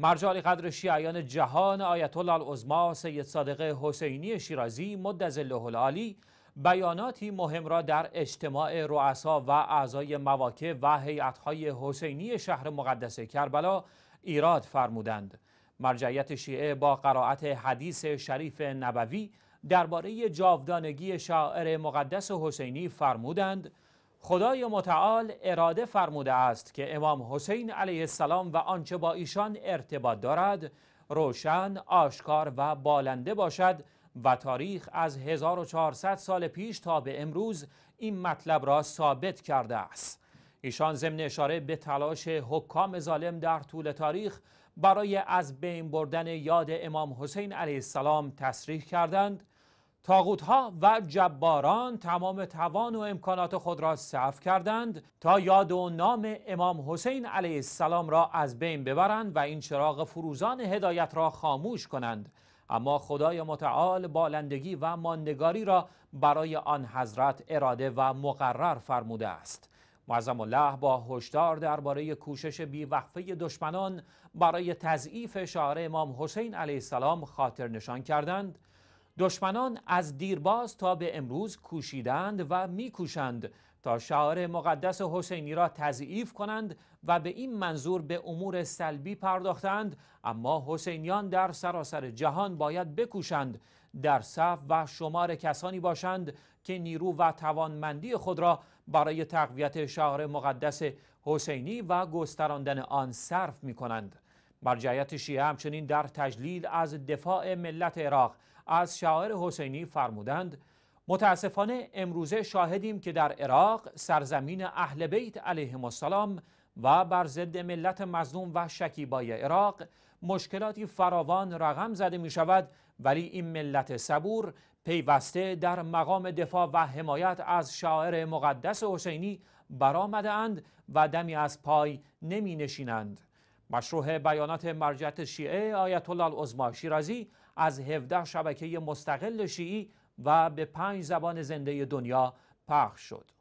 مرجع قدر شیعیان جهان آیت الله العظما سید صادق حسینی شیرازی له العالی بیاناتی مهم را در اجتماع رؤسا و اعضای مواقع و هیئت‌های حسینی شهر مقدس کربلا ایراد فرمودند مرجعیت شیعه با قرائت حدیث شریف نبوی درباره جاودانگی شاعر مقدس حسینی فرمودند خدای متعال اراده فرموده است که امام حسین علیه السلام و آنچه با ایشان ارتباط دارد روشن، آشکار و بالنده باشد و تاریخ از 1400 سال پیش تا به امروز این مطلب را ثابت کرده است ایشان ضمن اشاره به تلاش حکام ظالم در طول تاریخ برای از بین بردن یاد امام حسین علیه السلام تصریح کردند تاغوت و جباران تمام توان و امکانات خود را صرف کردند تا یاد و نام امام حسین علیه السلام را از بین ببرند و این چراغ فروزان هدایت را خاموش کنند اما خدای متعال بالندگی و ماندگاری را برای آن حضرت اراده و مقرر فرموده است معظم الله با هشدار درباره کوشش بیوقفه دشمنان برای تضعیف شعار امام حسین علیه السلام خاطر نشان کردند دشمنان از دیرباز تا به امروز کوشیدند و میکوشند تا شعار مقدس حسینی را تضعیف کنند و به این منظور به امور سلبی پرداختند اما حسینیان در سراسر جهان باید بکوشند در صف و شمار کسانی باشند که نیرو و توانمندی خود را برای تقویت شعار مقدس حسینی و گستراندن آن صرف می کنند. مرجعیت شیعه همچنین در تجلیل از دفاع ملت عراق از شاعر حسینی فرمودند متاسفانه امروزه شاهدیم که در عراق سرزمین اهل بیت علیهم السلام و بر ضد ملت مظلوم و شکیبای عراق مشکلاتی فراوان رقم زده می شود ولی این ملت صبور پیوسته در مقام دفاع و حمایت از شاعر مقدس حسینی برآمده اند و دمی از پای نمی نشینند. مشروح بیانات مرجعت شیعه آیت الله العظما شیرازی از 17 شبکه مستقل شیعی و به پنج زبان زنده دنیا پخش شد